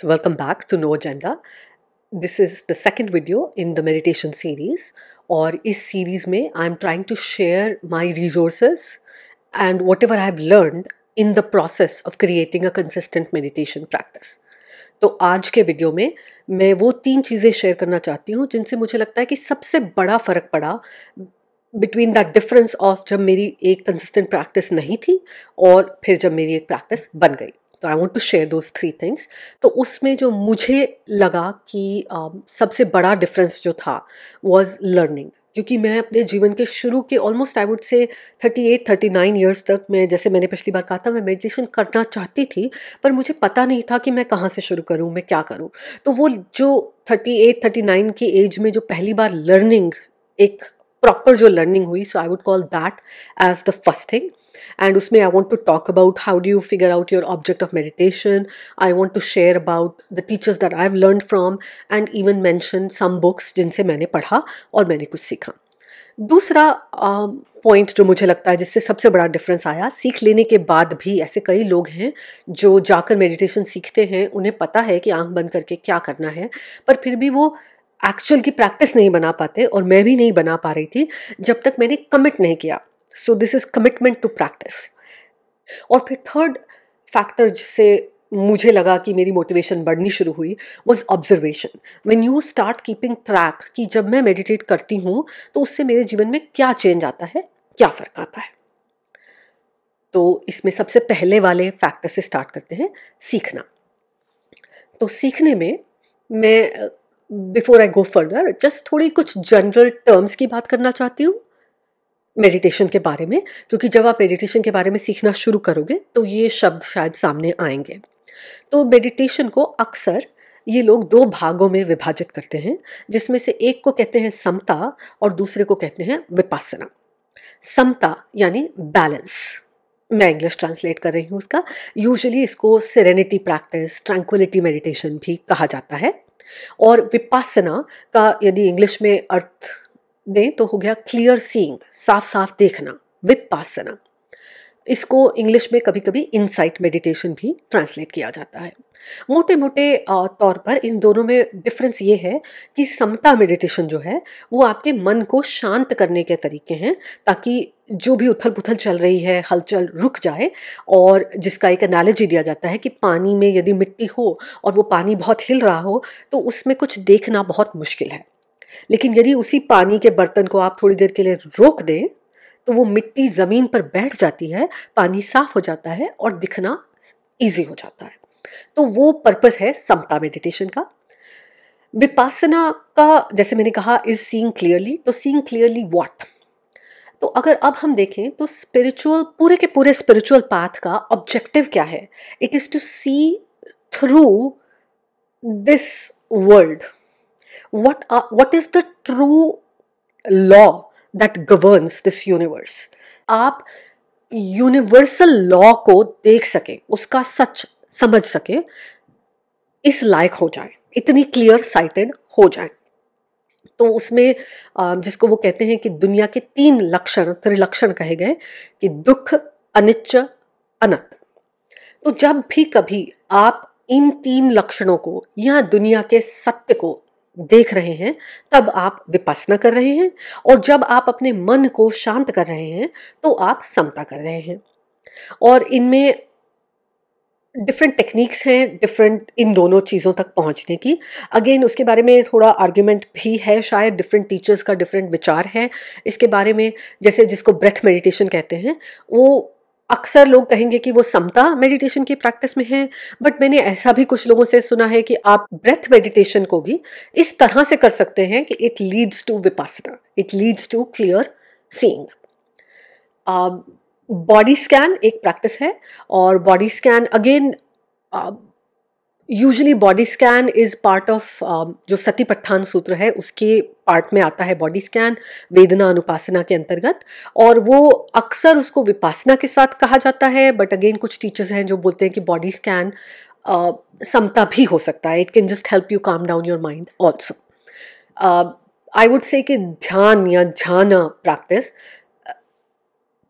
So, welcome back to No Agenda. This is the second video in the meditation series, or is series may I'm trying to share my resources and whatever I've learned in the process of creating a consistent meditation practice. तो आज के video में मैं वो तीन चीज़ें share करना चाहती हूँ जिनसे मुझे लगता है कि सबसे बड़ा फ़र्क पड़ा बिटवीन दैट डिफरेंस ऑफ जब मेरी एक कंसिस्टेंट प्रैक्टिस नहीं थी और फिर जब मेरी एक प्रैक्टिस बन गई तो I want to share those three things तो उसमें जो मुझे लगा कि सबसे बड़ा डिफरेंस जो था वॉज लर्निंग क्योंकि मैं अपने जीवन के शुरू के ऑलमोस्ट आई वुड से 38 39 इयर्स तक मैं जैसे मैंने पिछली बार कहा था मैं मेडिटेशन करना चाहती थी पर मुझे पता नहीं था कि मैं कहाँ से शुरू करूँ मैं क्या करूँ तो वो जो 38 39 की एज में जो पहली बार लर्निंग एक प्रॉपर जो लर्निंग हुई so I would call that as the first thing उसमें I want to talk about how do you figure out your object of meditation I want to share about the teachers that I have learn from and even mention some books जिनसे मैंने पढ़ा और मैंने कुछ सीखा दूसरा point um, uh, जो मुझे लगता है जिससे सबसे बड़ा डिफरेंस आया सीख लेने के बाद भी ऐसे कई लोग हैं जो जाकर मेडिटेशन सीखते हैं उन्हें पता है कि आंख बंद करके क्या करना है पर फिर भी वो एक्चुअल की प्रैक्टिस नहीं बना पाते और मैं भी नहीं बना पा रही थी जब तक मैंने कमिट नहीं किया so this is commitment to practice और फिर थर्ड फैक्टर जिससे मुझे लगा कि मेरी मोटिवेशन बढ़नी शुरू हुई was observation when you start keeping track कि जब मैं मेडिटेट करती हूँ तो उससे मेरे जीवन में क्या चेंज आता है क्या फ़र्क आता है तो इसमें सबसे पहले वाले फैक्टर से स्टार्ट करते हैं सीखना तो सीखने में मैं before I go further just थोड़ी कुछ जनरल टर्म्स की बात करना चाहती हूँ मेडिटेशन के बारे में क्योंकि जब आप मेडिटेशन के बारे में सीखना शुरू करोगे तो ये शब्द शायद सामने आएंगे तो मेडिटेशन को अक्सर ये लोग दो भागों में विभाजित करते हैं जिसमें से एक को कहते हैं समता और दूसरे को कहते हैं विपासना समता यानी बैलेंस मैं इंग्लिश ट्रांसलेट कर रही हूँ उसका यूजली इसको सेरेनिटी प्रैक्टिस ट्रैंक्विलिटी मेडिटेशन भी कहा जाता है और विपासना का यदि इंग्लिश में अर्थ दें तो हो गया क्लियर सीइंग साफ साफ देखना विपासना इसको इंग्लिश में कभी कभी इनसाइट मेडिटेशन भी ट्रांसलेट किया जाता है मोटे मोटे तौर पर इन दोनों में डिफरेंस ये है कि समता मेडिटेशन जो है वो आपके मन को शांत करने के तरीके हैं ताकि जो भी उथल पुथल चल रही है हलचल रुक जाए और जिसका एक एनालॉजी दिया जाता है कि पानी में यदि मिट्टी हो और वो पानी बहुत हिल रहा हो तो उसमें कुछ देखना बहुत मुश्किल है लेकिन यदि उसी पानी के बर्तन को आप थोड़ी देर के लिए रोक दें तो वो मिट्टी ज़मीन पर बैठ जाती है पानी साफ हो जाता है और दिखना ईजी हो जाता है तो वो पर्पस है समता मेडिटेशन का विपासना का जैसे मैंने कहा इज सींग क्लियरली तो सींग क्लियरली वॉट तो अगर अब हम देखें तो स्पिरिचुअल पूरे के पूरे स्पिरिचुअल पाथ का ऑब्जेक्टिव क्या है it is to see through this world what are, what is the true law that governs this universe आप यूनिवर्सल लॉ को देख सकें उसका सच समझ सकें इस लायक हो जाए इतनी क्लियर साइटेड हो जाए तो उसमें जिसको वो कहते हैं कि दुनिया के तीन लक्षण त्रिलक्षण कहे गए कि दुख अनिच्च अनंत तो जब भी कभी आप इन तीन लक्षणों को या दुनिया के सत्य को देख रहे हैं तब आप विपसना कर रहे हैं और जब आप अपने मन को शांत कर रहे हैं तो आप समता कर रहे हैं और इनमें डिफरेंट टेक्निक्स हैं डिफरेंट इन दोनों चीज़ों तक पहुंचने की अगेन उसके बारे में थोड़ा आर्ग्यूमेंट भी है शायद डिफरेंट टीचर्स का डिफरेंट विचार है इसके बारे में जैसे जिसको ब्रेथ मेडिटेशन कहते हैं वो अक्सर लोग कहेंगे कि वो समता मेडिटेशन की प्रैक्टिस में है बट मैंने ऐसा भी कुछ लोगों से सुना है कि आप ब्रेथ मेडिटेशन को भी इस तरह से कर सकते हैं कि it leads to Vipassana it leads to clear seeing body scan एक प्रैक्टिस है और body scan again usually body scan is part of जो सती पठान सूत्र है उसके पार्ट में आता है बॉडी स्कैन वेदना अनुपासना के अंतर्गत और वो अक्सर उसको विपासना के साथ कहा जाता है बट अगेन कुछ टीचर्स हैं जो बोलते हैं कि बॉडी स्कैन समता भी हो सकता है it can just help you calm down your mind also I would say कि ध्यान या ध्यान प्रैक्टिस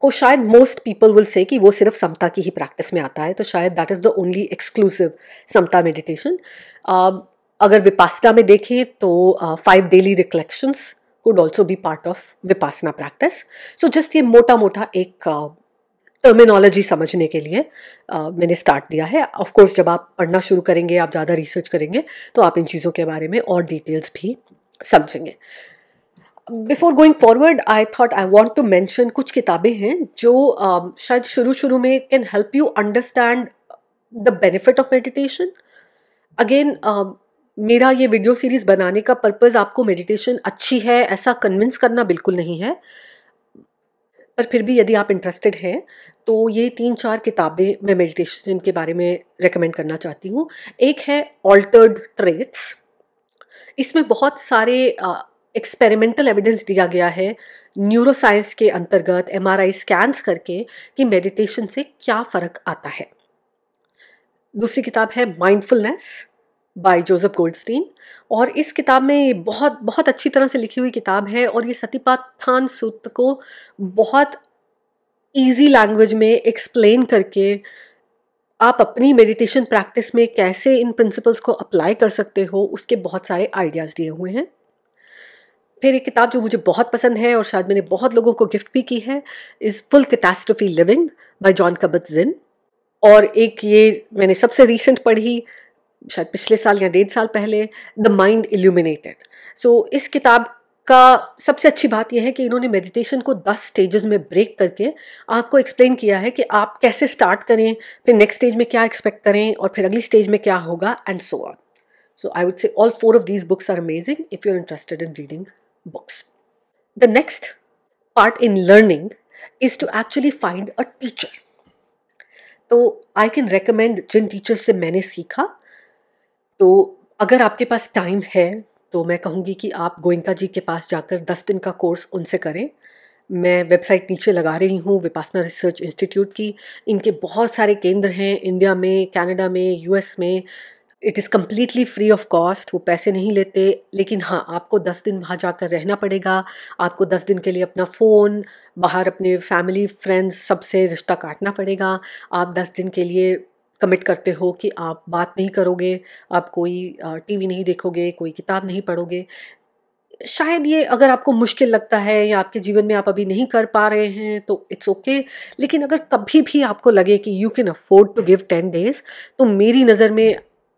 को शायद मोस्ट पीपल विल से कि वो सिर्फ समता की ही प्रैक्टिस में आता है तो शायद that is the only exclusive Samatha meditation um, अगर विपासना में देखें तो five daily recollections could also be part of Vipassana practice so just ये मोटा मोटा एक टर्मिनोलॉजी uh, समझने के लिए uh, मैंने स्टार्ट दिया है ऑफ कोर्स जब आप पढ़ना शुरू करेंगे आप ज़्यादा रिसर्च करेंगे तो आप इन चीज़ों के बारे में और डिटेल्स भी समझेंगे before going forward I thought I want to mention कुछ किताबें हैं जो uh, शायद शुरू शुरू में can help you understand the benefit of meditation again मेरा ये वीडियो सीरीज़ बनाने का पर्पज़ आपको मेडिटेशन अच्छी है ऐसा कन्विंस करना बिल्कुल नहीं है पर फिर भी यदि आप इंटरेस्टेड हैं तो ये तीन चार किताबें मैं मेडिटेशन के बारे में रेकमेंड करना चाहती हूँ एक है ऑल्टर्ड ट्रेट्स इसमें बहुत सारे uh, एक्सपेरिमेंटल एविडेंस दिया गया है न्यूरोसाइंस के अंतर्गत एम आर स्कैन्स करके कि मेडिटेशन से क्या फ़र्क आता है दूसरी किताब है माइंडफुलनेस बाय जोसेफ गोल्डस्टीन और इस किताब में बहुत बहुत अच्छी तरह से लिखी हुई किताब है और ये सतीपाथान सूत्र को बहुत ईजी लैंग्वेज में एक्सप्लेन करके आप अपनी मेडिटेशन प्रैक्टिस में कैसे इन प्रिंसिपल्स को अप्लाई कर सकते हो उसके बहुत सारे आइडियाज़ दिए हुए हैं फिर एक किताब जो मुझे बहुत पसंद है और शायद मैंने बहुत लोगों को गिफ्ट भी की है is full catastrophe living by Jon Kabat Zinn और एक ये मैंने सबसे रिसेंट पढ़ी शायद पिछले साल या डेढ़ साल पहले द माइंड इल्यूमिनेटेड सो इस किताब का सबसे अच्छी बात यह है कि इन्होंने मेडिटेशन को दस स्टेजेस में ब्रेक करके आपको एक्सप्लेन किया है कि आप कैसे स्टार्ट करें फिर नेक्स्ट स्टेज में क्या एक्सपेक्ट करें और फिर अगली स्टेज में क्या होगा and so on so I would say all four of these books are amazing if you are interested in reading books. The next part in learning is to actually find a teacher. तो I can recommend जिन teacher से मैंने सीखा तो अगर आपके पास time है तो मैं कहूँगी कि आप गोयंका जी के पास जाकर दस दिन का कोर्स उनसे करें मैं वेबसाइट नीचे लगा रही हूँ विपासना रिसर्च इंस्टीट्यूट की इनके बहुत सारे केंद्र हैं इंडिया में कनाडा में यूएस में it is completely free of cost वो पैसे नहीं लेते लेकिन हाँ आपको दस दिन वहाँ जाकर रहना पड़ेगा आपको दस दिन के लिए अपना फ़ोन बाहर अपने फैमिली फ्रेंड्स सबसे रिश्ता काटना पड़ेगा आप दस दिन के लिए कमिट करते हो कि आप बात नहीं करोगे आप कोई टीवी नहीं देखोगे कोई किताब नहीं पढ़ोगे शायद ये अगर आपको मुश्किल लगता है या आपके जीवन में आप अभी नहीं कर पा रहे हैं तो इट्स ओके okay. लेकिन अगर कभी भी आपको लगे कि you can afford to give ten days तो मेरी नज़र में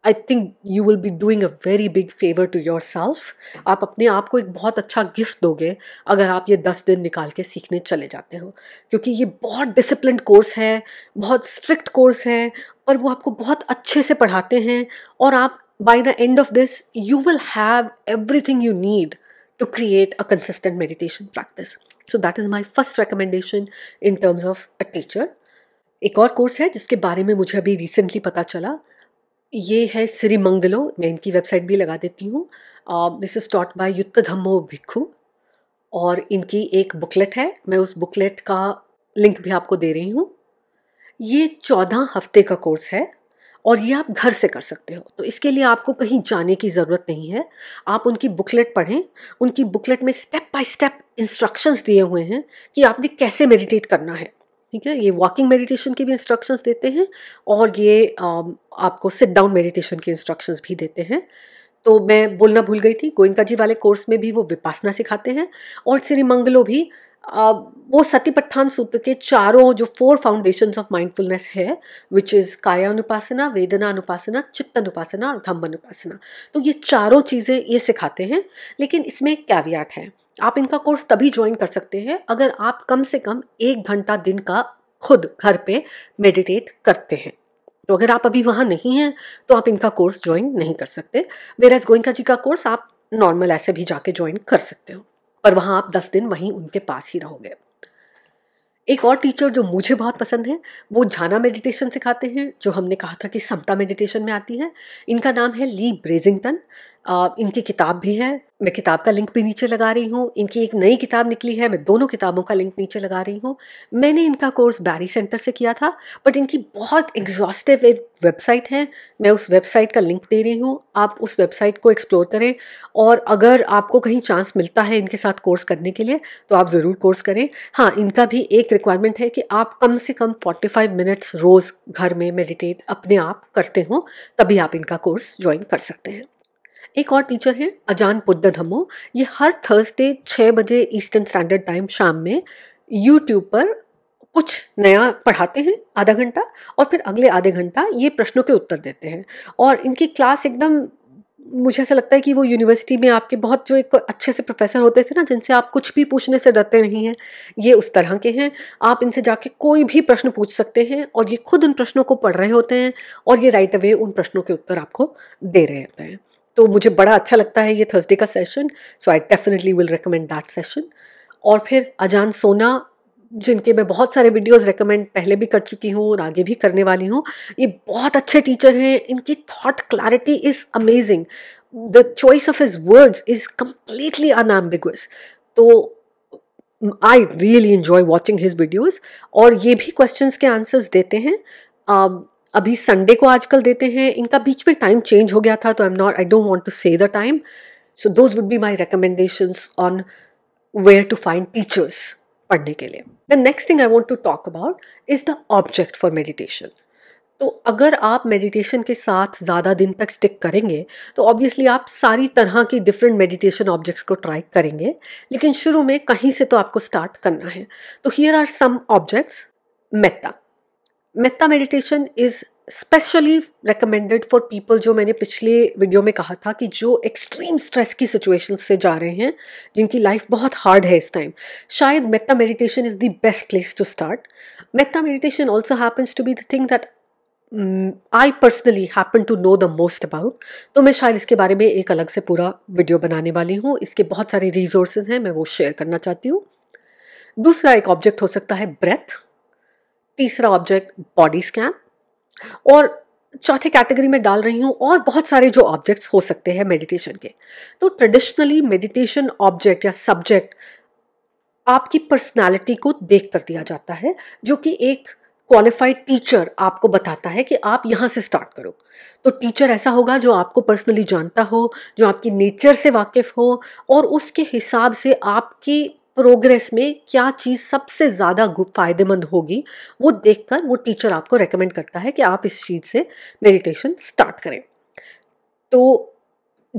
I think you will be doing a very big favour to yourself आप अपने आप को एक बहुत अच्छा गिफ्ट दोगे अगर आप ये दस दिन निकाल के सीखने चले जाते हो क्योंकि ये बहुत डिसिप्लिन कोर्स है बहुत स्ट्रिक्ट कोर्स है और वो आपको बहुत अच्छे से पढ़ाते हैं और आप by the end of this you will have everything you need to create a consistent meditation practice so that is my first recommendation in terms of a teacher एक और कोर्स है जिसके बारे में मुझे अभी रिसेंटली पता चला ये है श्री मंगलो मैं इनकी वेबसाइट भी लगा देती हूँ दिस इज़ टॉट बाय युद्ध धम्मो भिक्खु और इनकी एक बुकलेट है मैं उस बुकलेट का लिंक भी आपको दे रही हूँ ये चौदह हफ्ते का कोर्स है और ये आप घर से कर सकते हो तो इसके लिए आपको कहीं जाने की ज़रूरत नहीं है आप उनकी बुकलेट पढ़ें उनकी बुकलेट में स्टेप बाय स्टेप इंस्ट्रक्शंस दिए हुए हैं कि आपने कैसे मेडिटेट करना है ठीक है ये वॉकिंग मेडिटेशन के भी इंस्ट्रक्शंस देते हैं और ये आपको सिट डाउन मेडिटेशन के इंस्ट्रक्शंस भी देते हैं तो मैं बोलना भूल गई थी गोयनका जी वाले कोर्स में भी वो विपासना सिखाते हैं और श्रीमंगलो भी आ, वो सतीपट्ठान सूत्र के चारों जो फोर फाउंडेशंस ऑफ माइंडफुलनेस है विच इज़ काया अनुपासना वेदना अनुपासना चित्त अनुपासना और धम्म अनुपासना तो ये चारों चीज़ें ये सिखाते हैं लेकिन इसमें कैवियाट है आप इनका कोर्स तभी ज्वाइन कर सकते हैं अगर आप कम से कम एक घंटा दिन का खुद घर पे मेडिटेट करते हैं तो अगर आप अभी वहाँ नहीं हैं तो आप इनका कोर्स ज्वाइन नहीं कर सकते मेरा एज गोइंका जी का कोर्स आप नॉर्मल ऐसे भी जाके ज्वाइन कर सकते हो पर वहाँ आप दस दिन वहीं उनके पास ही रहोगे एक और टीचर जो मुझे बहुत पसंद है वो झाना मेडिटेशन सिखाते हैं जो हमने कहा था कि समता मेडिटेशन में आती है इनका नाम है ली ब्रेजिंगटन इनकी किताब भी है मैं किताब का लिंक भी नीचे लगा रही हूँ इनकी एक नई किताब निकली है मैं दोनों किताबों का लिंक नीचे लगा रही हूँ मैंने इनका कोर्स बैरी सेंटर से किया था बट इनकी बहुत एग्जॉस्टिव एक वेबसाइट है मैं उस वेबसाइट का लिंक दे रही हूँ आप उस वेबसाइट को एक्सप्लोर करें और अगर आपको कहीं चांस मिलता है इनके साथ कोर्स करने के लिए तो आप ज़रूर कोर्स करें हाँ इनका भी एक रिक्वायरमेंट है कि आप कम से कम फाइव मिनट्स रोज़ घर में मेडिटेट अपने आप करते हों तभी आप इनका कोर्स ज्वाइन कर सकते हैं एक और टीचर हैं अजान पुद्दा धमो ये हर थर्सडे छः बजे ईस्टर्न स्टैंडर्ड टाइम शाम में यूट्यूब पर कुछ नया पढ़ाते हैं आधा घंटा और फिर अगले आधे घंटा ये प्रश्नों के उत्तर देते हैं और इनकी क्लास एकदम मुझे ऐसा लगता है कि वो यूनिवर्सिटी में आपके बहुत जो एक अच्छे से प्रोफेसर होते थे ना जिनसे आप कुछ भी पूछने से डरते नहीं हैं ये उस तरह के हैं आप इनसे जाके कोई भी प्रश्न पूछ सकते हैं और ये खुद उन प्रश्नों को पढ़ रहे होते हैं और ये राइट अवे उन प्रश्नों के उत्तर आपको दे रहे होते हैं तो मुझे बड़ा अच्छा लगता है ये थर्सडे का session so I definitely will recommend that session और फिर अजान सोना जिनके मैं बहुत सारे वीडियोस रेकमेंड पहले भी कर चुकी हूँ और आगे भी करने वाली हूँ ये बहुत अच्छे टीचर हैं इनकी thought clarity is amazing the choice of his words is completely unambiguous तो I really enjoy watching his videos और ये भी क्वेश्चन के आंसर्स देते हैं um, अभी संडे को आजकल देते हैं इनका बीच में टाइम चेंज हो गया था तो I am not I don't want to say the time so those would be my recommendations on where to find teachers पढ़ने के लिए the next thing I want to talk about is the object for meditation तो अगर आप meditation के साथ ज़्यादा दिन तक स्टिक करेंगे तो ऑब्वियसली आप सारी तरह की डिफरेंट मेडिटेशन ऑब्जेक्ट्स को ट्राई करेंगे लेकिन शुरू में कहीं से तो आपको स्टार्ट करना है तो here are some objects metta metta meditation is specially recommended for people जो मैंने पिछले वीडियो में कहा था कि जो एक्सट्रीम स्ट्रेस की सिचुएशन से जा रहे हैं जिनकी लाइफ बहुत हार्ड है इस टाइम शायद metta meditation is the best place to start metta meditation also happens to be the thing that I personally happen to know the most about तो मैं शायद इसके बारे में एक अलग से पूरा वीडियो बनाने वाली हूँ इसके बहुत सारे रिसोर्सेज हैं मैं वो शेयर करना चाहती हूँ दूसरा एक ऑब्जेक्ट हो सकता है ब्रेथ तीसरा ऑब्जेक्ट बॉडी स्कैन और चौथे कैटेगरी में डाल रही हूँ और बहुत सारे जो ऑब्जेक्ट्स हो सकते हैं मेडिटेशन के तो ट्रेडिशनली मेडिटेशन ऑब्जेक्ट या सब्जेक्ट आपकी पर्सनालिटी को देख कर दिया जाता है जो कि एक क्वालिफाइड टीचर आपको बताता है कि आप यहाँ से स्टार्ट करो तो टीचर ऐसा होगा जो आपको पर्सनली जानता हो जो आपकी नेचर से वाकिफ़ हो और उसके हिसाब से आपकी प्रोग्रेस में क्या चीज़ सबसे ज़्यादा फ़ायदेमंद होगी वो देखकर वो टीचर आपको रेकमेंड करता है कि आप इस चीज़ से मेडिटेशन स्टार्ट करें तो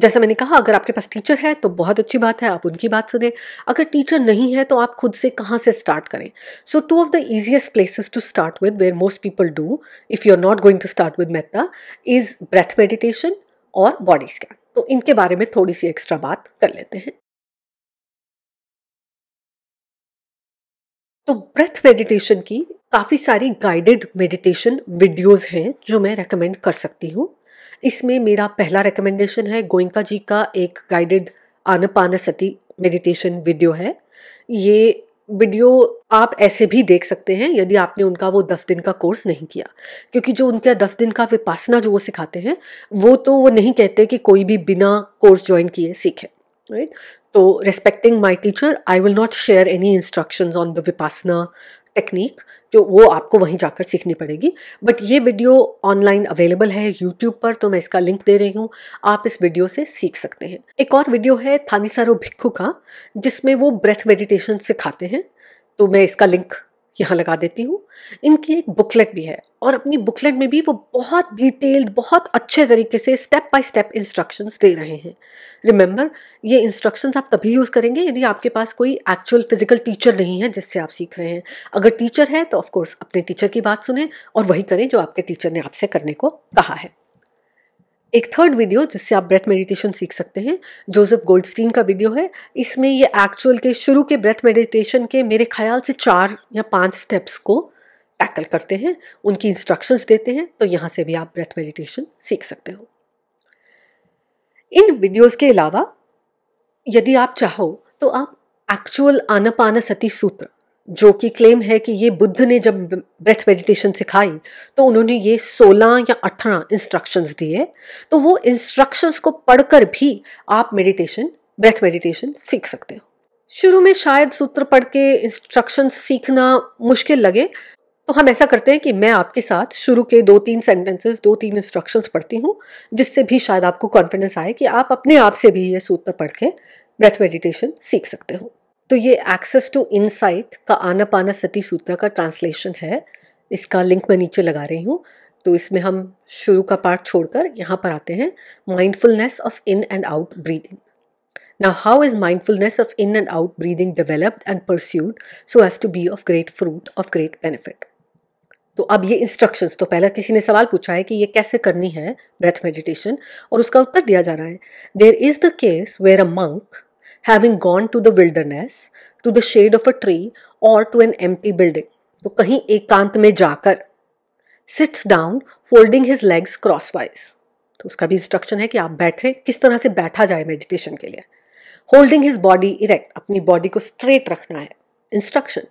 जैसा मैंने कहा अगर आपके पास टीचर है तो बहुत अच्छी बात है आप उनकी बात सुने अगर टीचर नहीं है तो आप खुद से कहाँ से स्टार्ट करें so two of the easiest places to start with where most people do if you are not going to start with metta is breath meditation और बॉडी स्कैन तो इनके बारे में थोड़ी सी एक्स्ट्रा बात कर लेते हैं तो ब्रेथ मेडिटेशन की काफ़ी सारी गाइडेड मेडिटेशन वीडियोस हैं जो मैं रेकमेंड कर सकती हूँ इसमें मेरा पहला रेकमेंडेशन है गोइंका जी का एक guided anapana sati meditation video है ये वीडियो आप ऐसे भी देख सकते हैं यदि आपने उनका वो दस दिन का कोर्स नहीं किया क्योंकि जो उनका दस दिन का विपासना जो वो सिखाते हैं वो तो वो नहीं कहते कि कोई भी बिना कोर्स ज्वाइन किए सीखे राइट right? तो respecting my teacher I will not share any instruction on the Vipassana technique जो वो आपको वहीं जाकर सीखनी पड़ेगी बट ये वीडियो ऑनलाइन अवेलेबल है यूट्यूब पर तो मैं इसका लिंक दे रही हूँ आप इस वीडियो से सीख सकते हैं एक और वीडियो है थानीसारो भिक्खू का जिसमें वो ब्रेथ मेडिटेशन सिखाते हैं तो मैं इसका लिंक यहाँ लगा देती हूँ इनकी एक बुकलेट भी है और अपनी बुकलेट में भी वो बहुत डिटेल्ड बहुत अच्छे तरीके से स्टेप बाय स्टेप इंस्ट्रक्शंस दे रहे हैं रिमेंबर ये इंस्ट्रक्शंस आप तभी यूज़ करेंगे यदि आपके पास कोई एक्चुअल फिजिकल टीचर नहीं है जिससे आप सीख रहे हैं अगर टीचर है तो ऑफकोर्स अपने टीचर की बात सुने और वही करें जो आपके टीचर ने आपसे करने को कहा है एक थर्ड वीडियो जिससे आप ब्रेथ मेडिटेशन सीख सकते हैं जोसेफ गोल्डस्टीन का वीडियो है इसमें ये एक्चुअल के शुरू के ब्रेथ मेडिटेशन के मेरे ख्याल से चार या पांच स्टेप्स को टैकल करते हैं उनकी इंस्ट्रक्शंस देते हैं तो यहाँ से भी आप ब्रेथ मेडिटेशन सीख सकते हो इन वीडियोज के अलावा यदि आप चाहो तो आप एक्चुअल आनापाना सती सूत्र जो कि क्लेम है कि ये बुद्ध ने जब ब्रेथ मेडिटेशन सिखाई तो उन्होंने ये 16 या 18 इंस्ट्रक्शंस दिए तो वो इंस्ट्रक्शंस को पढ़कर भी आप मेडिटेशन ब्रेथ मेडिटेशन सीख सकते हो शुरू में शायद सूत्र पढ़ के इंस्ट्रक्शन सीखना मुश्किल लगे तो हम ऐसा करते हैं कि मैं आपके साथ शुरू के दो तीन सेंटेंसेस दो तीन इंस्ट्रक्शंस पढ़ती हूँ जिससे भी शायद आपको कॉन्फिडेंस आए कि आप अपने आप से भी ये सूत्र पढ़ के ब्रेथ मेडिटेशन सीख सकते हो तो ये एक्सेस टू इनसाइट का पाना सती सूत्र का ट्रांसलेशन है इसका लिंक मैं नीचे लगा रही हूँ तो इसमें हम शुरू का पार्ट छोड़कर यहाँ पर आते हैं mindfulness of in and out breathing now how is mindfulness of in and out breathing developed and pursued so has to be of great fruit of great benefit तो अब ये इंस्ट्रक्शंस तो पहला किसी ने सवाल पूछा है कि ये कैसे करनी है ब्रेथ मेडिटेशन और उसका उत्तर दिया जा रहा है there is the case where a monk gone to the wilderness to the shade of a tree और to an em empty building तो कहीं एकांत में जाकर sits down folding his legs crosswise तो उसका भी इंस्ट्रक्शन है कि आप बैठे किस तरह से बैठा जाए मेडिटेशन के लिए होल्डिंग हिज बॉडी इरेक्ट अपनी बॉडी को स्ट्रेट रखना है instruction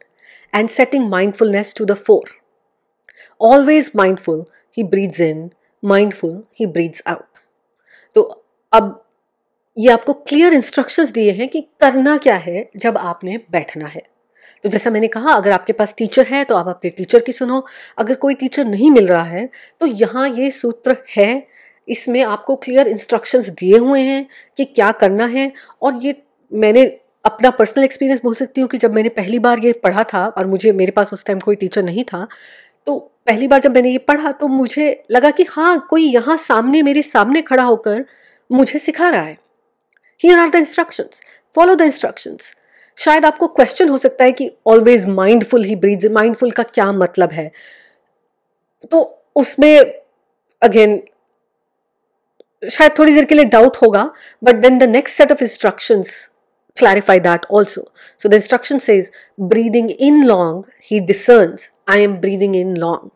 and setting mindfulness to the fore always mindful he breathes in mindful he breathes out तो अब ये आपको क्लियर इंस्ट्रक्शंस दिए हैं कि करना क्या है जब आपने बैठना है तो जैसा मैंने कहा अगर आपके पास टीचर है तो आप अपने टीचर की सुनो अगर कोई टीचर नहीं मिल रहा है तो यहाँ ये सूत्र है इसमें आपको क्लियर इंस्ट्रक्शंस दिए हुए हैं कि क्या करना है और ये मैंने अपना पर्सनल एक्सपीरियंस बोल सकती हूँ कि जब मैंने पहली बार ये पढ़ा था और मुझे मेरे पास उस टाइम कोई टीचर नहीं था तो पहली बार जब मैंने ये पढ़ा तो मुझे लगा कि हाँ कोई यहाँ सामने मेरे सामने खड़ा होकर मुझे सिखा रहा है here are the instructions follow the instructions शायद आपको क्वेश्चन हो सकता है कि always mindful he breathes mindful का क्या मतलब है तो उसमें अगेन शायद थोड़ी देर के लिए डाउट होगा but then the next set of instructions clarify that also. So the instruction says breathing in long, he discerns, I am breathing in long.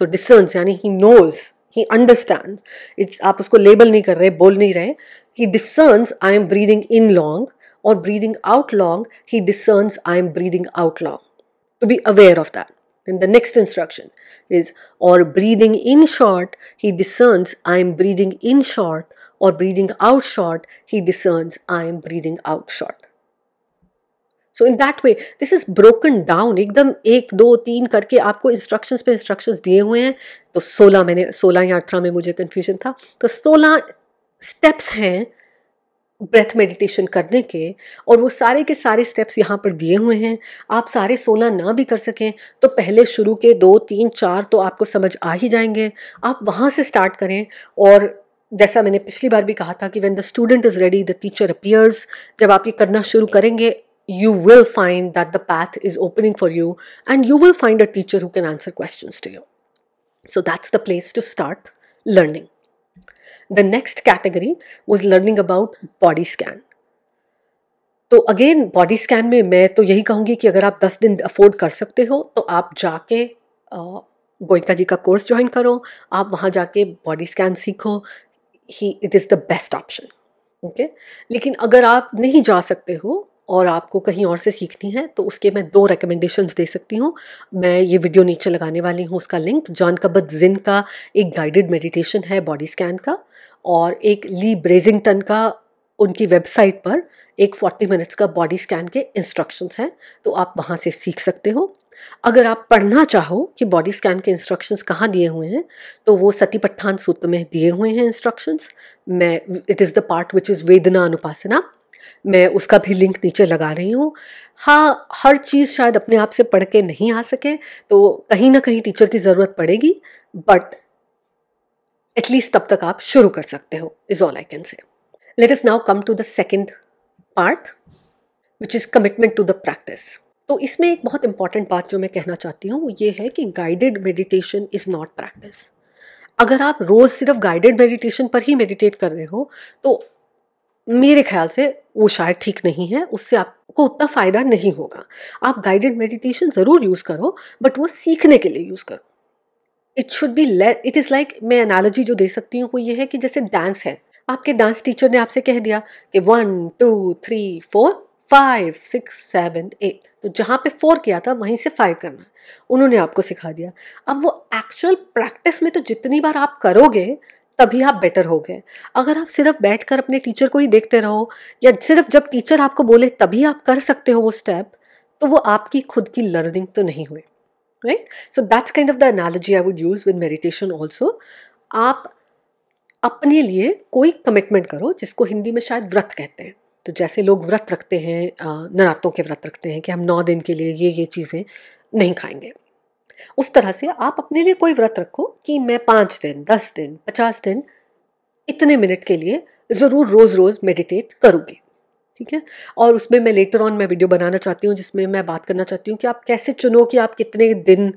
So discerns, yani he knows he understand it's आप उसको label नहीं कर रहे बोल नहीं रहे he discerns I am breathing in long और breathing out long he discerns I am breathing out long to be aware of that Then the next instruction is or breathing in short, he discerns I am breathing in short, or breathing out short, he discerns I am breathing out short. So in that way this is broken down एकदम एक दो तीन करके आपको instructions पे instructions दिए हुए हैं तो सोलह मैंने सोलह या अठारह में मुझे कन्फ्यूजन था तो सोलह स्टेप्स हैं ब्रेथ मेडिटेशन करने के और वो सारे के सारे स्टेप्स यहाँ पर दिए हुए हैं आप सारे सोलह ना भी कर सकें तो पहले शुरू के दो तीन चार तो आपको समझ आ ही जाएंगे आप वहाँ से स्टार्ट करें और जैसा मैंने पिछली बार भी कहा था कि when the student is ready the teacher appears जब आप ये करना शुरू करेंगे you will find that the path is opening for you and you will find a teacher who can answer questions to you. So that's the place to start learning. The next category was learning about body scan. तो again body scan में मैं तो यही कहूँगी कि अगर आप 10 दिन अफोर्ड कर सकते हो तो आप जाके गोयंका जी का कोर्स ज्वाइन करो आप वहाँ जाके बॉडी स्कैन सीखो ही it is the best option okay लेकिन अगर आप नहीं जा सकते हो और आपको कहीं और से सीखनी है तो उसके मैं दो रिकमेंडेशंस दे सकती हूँ मैं ये वीडियो नीचे लगाने वाली हूँ उसका लिंक जॉन कबत जिन का एक गाइडेड मेडिटेशन है बॉडी स्कैन का और एक ली ब्रेजिंगटन का उनकी वेबसाइट पर एक 40 मिनट्स का बॉडी स्कैन के इंस्ट्रक्शंस हैं तो आप वहाँ से सीख सकते हो अगर आप पढ़ना चाहो कि बॉडी स्कैन के इंस्ट्रक्शंस कहाँ दिए हुए हैं तो वो सती पठान सूत्र में दिए हुए हैं इंस्ट्रक्शंस मैं it is the part which is vedana anupassana मैं उसका भी लिंक नीचे लगा रही हूँ हाँ हर चीज़ शायद अपने आप से पढ़ के नहीं आ सके तो कहीं ना कहीं टीचर की ज़रूरत पड़ेगी बट एटलीस्ट तब तक आप शुरू कर सकते हो is all I can say let's now come to the second part which is commitment to the practice तो इसमें एक बहुत इंपॉर्टेंट बात जो मैं कहना चाहती हूँ वो ये है कि guided meditation is not practice अगर आप रोज़ सिर्फ गाइडेड मेडिटेशन पर ही मेडिटेट कर रहे हो तो मेरे ख्याल से वो शायद ठीक नहीं है उससे आपको उतना फ़ायदा नहीं होगा आप गाइडेड मेडिटेशन ज़रूर यूज़ करो बट वो सीखने के लिए यूज़ करो it should be it is like मैं एनालॉजी जो दे सकती हूँ वो ये है कि जैसे डांस है आपके डांस टीचर ने आपसे कह दिया कि one two three four five six seven eight तो जहाँ पे फोर किया था वहीं से फाइव करना उन्होंने आपको सिखा दिया अब वो एक्चुअल प्रैक्टिस में तो जितनी बार आप करोगे तभी आप बेटर हो गए अगर आप सिर्फ बैठ कर अपने टीचर को ही देखते रहो या सिर्फ जब टीचर आपको बोले तभी आप कर सकते हो वो स्टेप तो वो आपकी खुद की लर्निंग तो नहीं हुई right so that's kind of the analogy I would use with meditation also आप अपने लिए कोई कमिटमेंट करो जिसको हिंदी में शायद व्रत कहते हैं तो जैसे लोग व्रत रखते हैं नरातों के व्रत रखते हैं कि हम नौ दिन के लिए ये ये चीज़ें नहीं खाएंगे उस तरह से आप अपने लिए कोई व्रत रखो कि मैं पाँच दिन दस दिन पचास दिन इतने मिनट के लिए ज़रूर रोज़ रोज़ मेडिटेट करूँगी ठीक है और उसमें मैं लेटर ऑन मैं वीडियो बनाना चाहती हूँ जिसमें मैं बात करना चाहती हूँ कि आप कैसे चुनो कि आप कितने दिन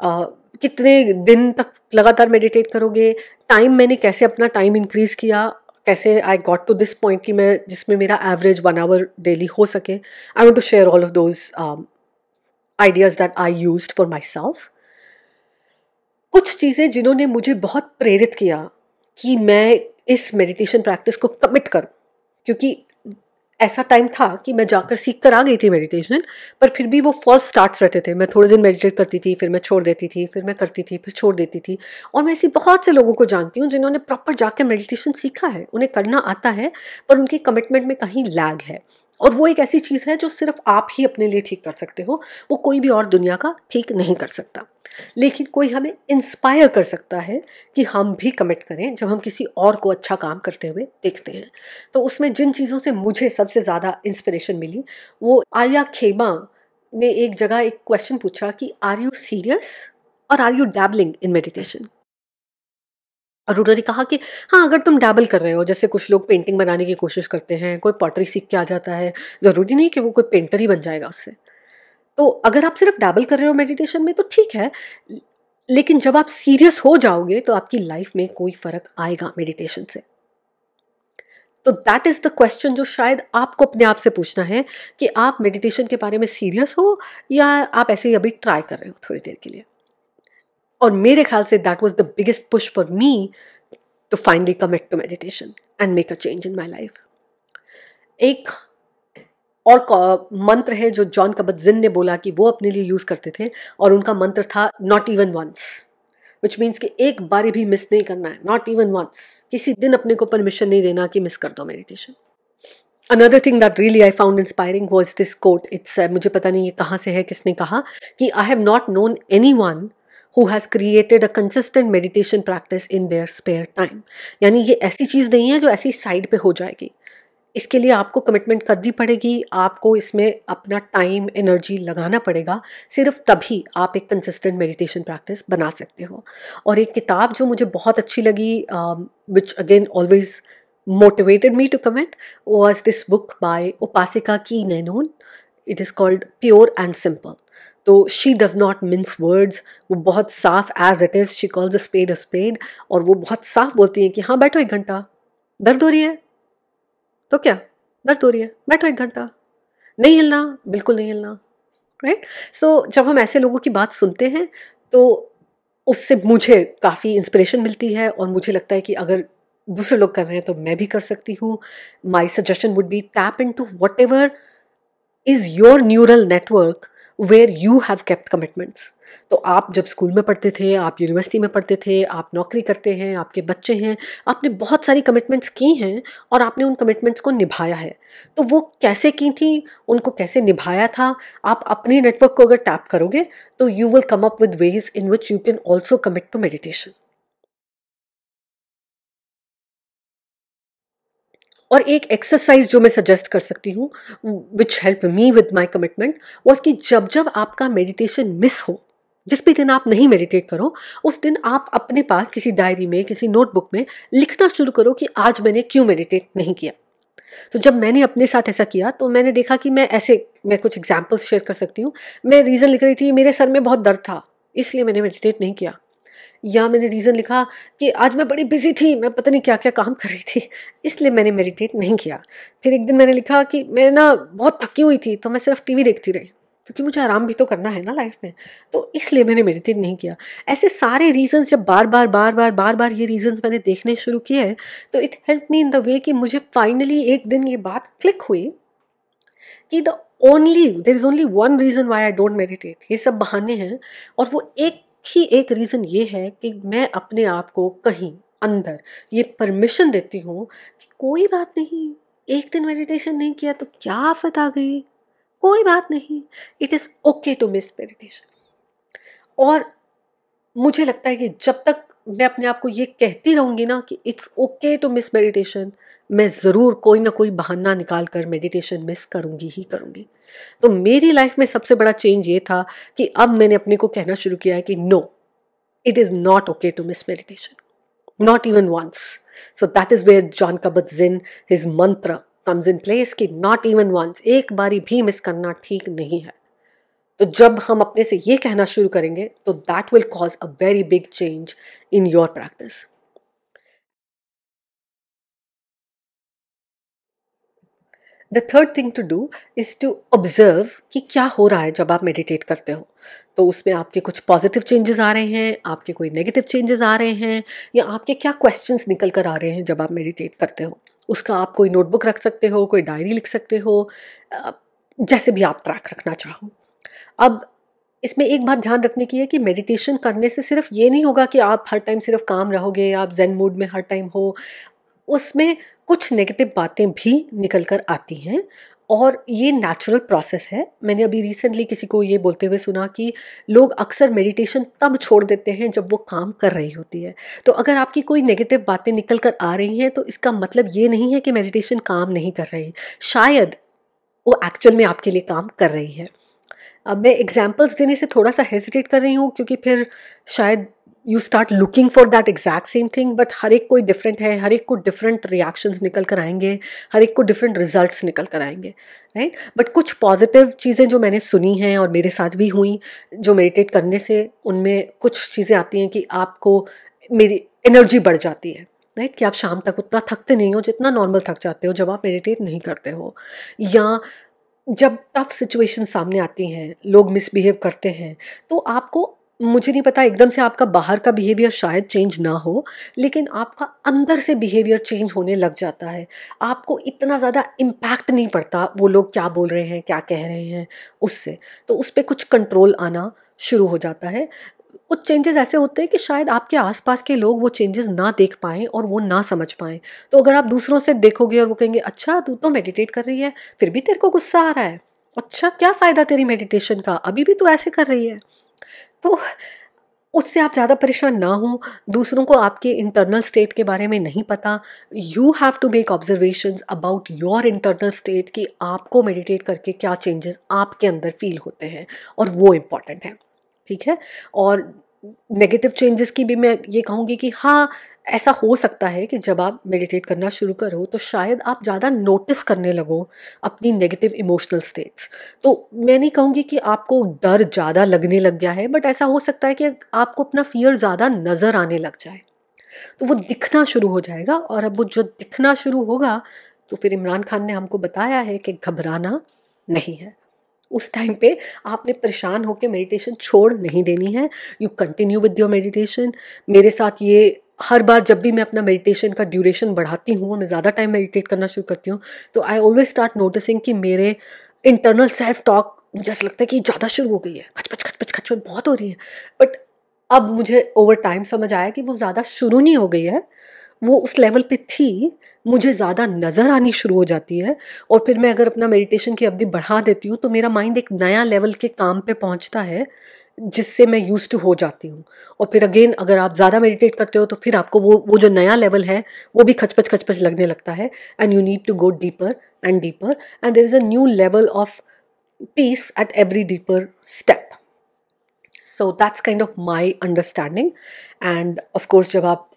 आ, कितने दिन तक लगातार मेडिटेट करोगे टाइम मैंने कैसे अपना टाइम इंक्रीज़ किया कैसे I got to this point कि मैं जिसमें मेरा एवरेज वन आवर डेली हो सके I want to share all of those ideas that I use for myself कुछ चीज़ें जिन्होंने मुझे बहुत प्रेरित किया कि मैं इस मेडिटेशन प्रैक्टिस को कमिट करूँ क्योंकि ऐसा टाइम था कि मैं जाकर सीख कर आ गई थी मेडिटेशन पर फिर भी वो फॉल्स स्टार्ट्स रहते थे मैं थोड़े दिन मेडिटेट करती थी फिर मैं छोड़ देती थी फिर मैं करती थी फिर छोड़ देती थी और मैं ऐसे बहुत से लोगों को जानती हूँ जिन्होंने प्रॉपर जाकर मेडिटेशन सीखा है उन्हें करना आता है पर उनकी कमिटमेंट में कहीं लैग है और वो एक ऐसी चीज़ है जो सिर्फ आप ही अपने लिए ठीक कर सकते हो वो कोई भी और दुनिया का ठीक नहीं कर सकता लेकिन कोई हमें इंस्पायर कर सकता है कि हम भी कमिट करें जब हम किसी और को अच्छा काम करते हुए देखते हैं तो उसमें जिन चीज़ों से मुझे सबसे ज़्यादा इंस्पिरेशन मिली वो आया खेमा ने एक जगह एक क्वेश्चन पूछा कि आर यू सीरियस और are you dabbling in meditation और उन्होंने कहा कि हाँ अगर तुम डैबल कर रहे हो जैसे कुछ लोग पेंटिंग बनाने की कोशिश करते हैं कोई पॉटरी सीख के आ जाता है ज़रूरी नहीं कि वो कोई पेंटर ही बन जाएगा उससे तो अगर आप सिर्फ डैबल कर रहे हो मेडिटेशन में तो ठीक है लेकिन जब आप सीरियस हो जाओगे तो आपकी लाइफ में कोई फ़र्क आएगा मेडिटेशन से तो दैट इज़ द क्वेश्चन जो शायद आपको अपने आप से पूछना है कि आप मेडिटेशन के बारे में सीरियस हो या आप ऐसे ही अभी ट्राई कर रहे हो थोड़ी देर के लिए और मेरे ख्याल से that was the biggest push for me to finally commit to meditation and make a change in my life एक और मंत्र है जो जॉन कबत जिन ने बोला कि वो अपने लिए यूज़ करते थे और उनका मंत्र था not even once which means कि एक बारी भी मिस नहीं करना है नॉट इवन वंस किसी दिन अपने को परमिशन नहीं देना कि मिस कर दो meditation another thing that really I found inspiring was this quote it's मुझे पता नहीं ये कहाँ से है किसने कहा कि I have not known anyone who has created a consistent meditation practice in their spare time यानी ये ऐसी चीज़ नहीं है जो ऐसी साइड पे हो जाएगी इसके लिए आपको कमिटमेंट करनी पड़ेगी आपको इसमें अपना टाइम एनर्जी लगाना पड़ेगा सिर्फ तभी आप एक कंसिस्टेंट मेडिटेशन प्रैक्टिस बना सकते हो और एक किताब जो मुझे बहुत अच्छी लगी which again always motivated me to comment was this book by Upasika Kee Nanayon it is called pure and simple तो she does not mince words वो बहुत साफ as it is she calls a spade a spade और वो बहुत साफ बोलती हैं कि हाँ बैठो एक घंटा दर्द हो रही है तो क्या दर्द हो रही है बैठो एक घंटा नहीं हिलना बिल्कुल नहीं हिलना राइट right? सो so, जब हम ऐसे लोगों की बात सुनते हैं तो उससे मुझे काफ़ी इंस्पिरेशन मिलती है और मुझे लगता है कि अगर दूसरे लोग कर रहे हैं तो मैं भी कर सकती हूँ my suggestion would be tap into whatever is your neural network where you have kept commitments तो आप जब स्कूल में पढ़ते थे आप यूनिवर्सिटी में पढ़ते थे आप नौकरी करते हैं आपके बच्चे हैं आपने बहुत सारी कमिटमेंट्स की हैं और आपने उन कमिटमेंट्स को निभाया है तो वो कैसे की थी उनको कैसे निभाया था आप अपने नेटवर्क को अगर टैप करोगे तो you will come up with ways in which you can also commit to meditation और एक एक्सरसाइज जो मैं सजेस्ट कर सकती हूँ which help me with my commitment was कि जब जब आपका मेडिटेशन मिस हो जिस भी दिन आप नहीं मेडिटेट करो उस दिन आप अपने पास किसी डायरी में किसी नोटबुक में लिखना शुरू करो कि आज मैंने क्यों मेडिटेट नहीं किया तो जब मैंने अपने साथ ऐसा किया तो मैंने देखा कि मैं ऐसे मैं कुछ एग्जाम्पल्स शेयर कर सकती हूँ मैं रीज़न लिख रही थी मेरे सर में बहुत दर्द था इसलिए मैंने मेडिटेट नहीं किया या मैंने रीज़न लिखा कि आज मैं बड़ी बिज़ी थी मैं पता नहीं क्या क्या काम कर रही थी इसलिए मैंने मेडिटेट नहीं किया फिर एक दिन मैंने लिखा कि मैं ना बहुत थकी हुई थी तो मैं सिर्फ टीवी देखती रही क्योंकि मुझे आराम भी तो करना है ना लाइफ में तो इसलिए मैंने मेडिटेट नहीं किया ऐसे सारे रीजंस जब बार बार बार बार बार बार ये रीजंस मैंने देखने शुरू किए हैं तो it help me in the way कि मुझे फाइनली एक दिन ये बात क्लिक हुई कि the only there is only one reason why I don't meditate ये सब बहाने हैं और वो एक ही एक रीज़न ये है कि मैं अपने आप को कहीं अंदर ये परमिशन देती हूँ कि कोई बात नहीं एक दिन मेडिटेशन नहीं किया तो क्या आफत आ गई कोई बात नहीं it is okay to miss meditation और मुझे लगता है कि जब तक मैं अपने आप को ये कहती रहूँगी ना कि it's okay to miss meditation मैं ज़रूर कोई ना कोई बहाना निकाल कर मेडिटेशन मिस करूँगी ही करूँगी तो मेरी लाइफ में सबसे बड़ा चेंज ये था कि अब मैंने अपने को कहना शुरू किया है कि no it is not okay to miss meditation not even once so that is where Jon Kabat Zinn his मंत्र कम्स इन प्लेस कि नॉट इवन वंस एक बारी भी मिस करना ठीक नहीं है तो जब हम अपने से ये कहना शुरू करेंगे तो that will cause a very big change in your practice the third thing to do is to observe कि क्या हो रहा है जब आप मेडिटेट करते हो तो उसमें आपके कुछ पॉजिटिव चेंजेस आ रहे हैं आपके कोई नेगेटिव चेंजेस आ रहे हैं या आपके क्या क्वेश्चंस निकल कर आ रहे हैं जब आप मेडिटेट करते हो उसका आप कोई नोटबुक रख सकते हो कोई डायरी लिख सकते हो जैसे भी आप ट्रैक रखना चाहो अब इसमें एक बात ध्यान रखने की है कि मेडिटेशन करने से सिर्फ ये नहीं होगा कि आप हर टाइम सिर्फ काम रहोगे आप जैन मूड में हर टाइम हो उसमें कुछ नेगेटिव बातें भी निकल कर आती हैं और ये नेचुरल प्रोसेस है मैंने अभी रिसेंटली किसी को ये बोलते हुए सुना कि लोग अक्सर मेडिटेशन तब छोड़ देते हैं जब वो काम कर रही होती है तो अगर आपकी कोई नेगेटिव बातें निकल कर आ रही हैं तो इसका मतलब ये नहीं है कि मेडिटेशन काम नहीं कर रही शायद वो एक्चुअल में आपके लिए काम कर रही है अब मैं एग्जाम्पल्स देने से थोड़ा सा हेजिटेट कर रही हूँ क्योंकि फिर शायद you start looking for that exact same thing but हर एक कोई डिफरेंट है हर एक को डिफरेंट रिएक्शंस निकल कर आएंगे हर एक को डिफरेंट रिजल्ट्स निकल कर आएंगे राइट right? बट कुछ पॉजिटिव चीज़ें जो मैंने सुनी हैं और मेरे साथ भी हुई जो मेडिटेट करने से उनमें कुछ चीज़ें आती हैं कि आपको मेरी एनर्जी बढ़ जाती है राइट right? कि आप शाम तक उतना थकते नहीं हो जितना नॉर्मल थक जाते हो जब आप मेडिटेट नहीं करते हो या जब टफ सिचुएशन सामने आती हैं लोग मिसबिहेव करते हैं तो आपको मुझे नहीं पता एकदम से आपका बाहर का बिहेवियर शायद चेंज ना हो लेकिन आपका अंदर से बिहेवियर चेंज होने लग जाता है आपको इतना ज़्यादा इम्पैक्ट नहीं पड़ता वो लोग क्या बोल रहे हैं क्या कह रहे हैं उससे तो उस पर कुछ कंट्रोल आना शुरू हो जाता है कुछ चेंजेस ऐसे होते हैं कि शायद आपके आसपास के लोग वो चेंजेस ना देख पाएँ और वो ना समझ पाएँ तो अगर आप दूसरों से देखोगे और वो कहेंगे अच्छा तू तो मेडिटेट कर रही है फिर भी तेरे को गुस्सा आ रहा है अच्छा क्या फ़ायदा तेरी मेडिटेशन का अभी भी तू ऐसे कर रही है तो उससे आप ज़्यादा परेशान ना हो दूसरों को आपके इंटरनल स्टेट के बारे में नहीं पता you have to make observations about your internal state कि आपको मेडिटेट करके क्या चेंजेस आपके अंदर फील होते हैं और वो इम्पॉर्टेंट है ठीक है और नेगेटिव चेंजेस की भी मैं ये कहूँगी कि हाँ ऐसा हो सकता है कि जब आप मेडिटेट करना शुरू करो तो शायद आप ज़्यादा नोटिस करने लगो अपनी नेगेटिव इमोशनल स्टेट्स तो मैं नहीं कहूँगी कि आपको डर ज़्यादा लगने लग गया है बट ऐसा हो सकता है कि आपको अपना फियर ज़्यादा नज़र आने लग जाए तो वो दिखना शुरू हो जाएगा और अब वो जो दिखना शुरू होगा तो फिर इमरान खान ने हमको बताया है कि घबराना नहीं है उस टाइम पे आपने परेशान होकर मेडिटेशन छोड़ नहीं देनी है you continue with your meditation मेरे साथ ये हर बार जब भी मैं अपना मेडिटेशन का ड्यूरेशन बढ़ाती हूँ मैं ज़्यादा टाइम मेडिटेट करना शुरू करती हूँ तो आई ऑलवेज स्टार्ट नोटिसिंग कि मेरे इंटरनल सेल्फ टॉक मुझे ऐसा लगता है कि ज़्यादा शुरू हो गई है खचपच खचपच खचपच बहुत हो रही है बट अब मुझे ओवर टाइम समझ आया कि वो ज़्यादा शुरू नहीं हो गई है वो उस लेवल पे थी मुझे ज़्यादा नज़र आनी शुरू हो जाती है और फिर मैं अगर अपना मेडिटेशन की अवधि बढ़ा देती हूँ तो मेरा माइंड एक नया लेवल के काम पे पहुँचता है जिससे मैं यूज टू हो जाती हूँ और फिर अगेन अगर आप ज़्यादा मेडिटेट करते हो तो फिर आपको वो वो जो नया लेवल है वो भी खचपच खचपच लगने लगता है and you need to go deeper and deeper and there is a new level of peace at every deeper step so that's kind of my understanding and of course जब आप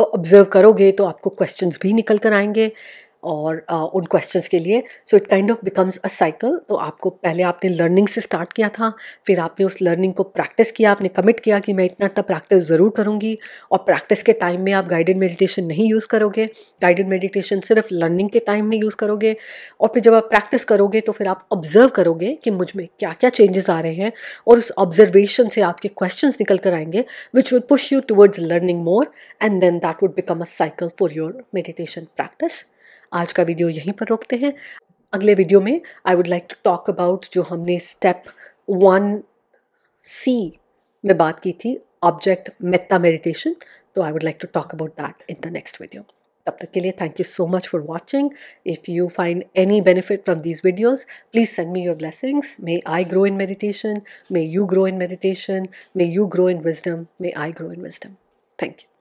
ऑब्जर्व करोगे तो आपको क्वेश्चंस भी निकल कर आएंगे और uh, उन क्वेश्चंस के लिए so it kind of becomes a cycle तो आपको पहले आपने लर्निंग से स्टार्ट किया था फिर आपने उस लर्निंग को प्रैक्टिस किया आपने कमिट किया कि मैं इतना इतना प्रैक्टिस ज़रूर करूँगी और प्रैक्टिस के टाइम में आप गाइडेड मेडिटेशन नहीं यूज़ करोगे गाइडेड मेडिटेशन सिर्फ लर्निंग के टाइम में यूज़ करोगे और फिर जब आप प्रैक्टिस करोगे तो फिर आप ऑब्जर्व करोगे कि मुझ में क्या क्या चेंजेस आ रहे हैं और उस ऑब्जर्वेशन से आपके क्वेश्चन निकल कर आएंगे which would push you towards learning more and then that would become a cycle for your meditation practice आज का वीडियो यहीं पर रोकते हैं अगले वीडियो में I would like to talk about जो हमने स्टेप वन सी में बात की थी ऑब्जेक्ट मेत्ता मेडिटेशन तो I would like to talk about that in the next video तब तक के लिए thank you so much for watching if you find any benefit from these videos please send me your blessings may I grow in meditation may you grow in meditation may you grow in wisdom may I grow in wisdom thank you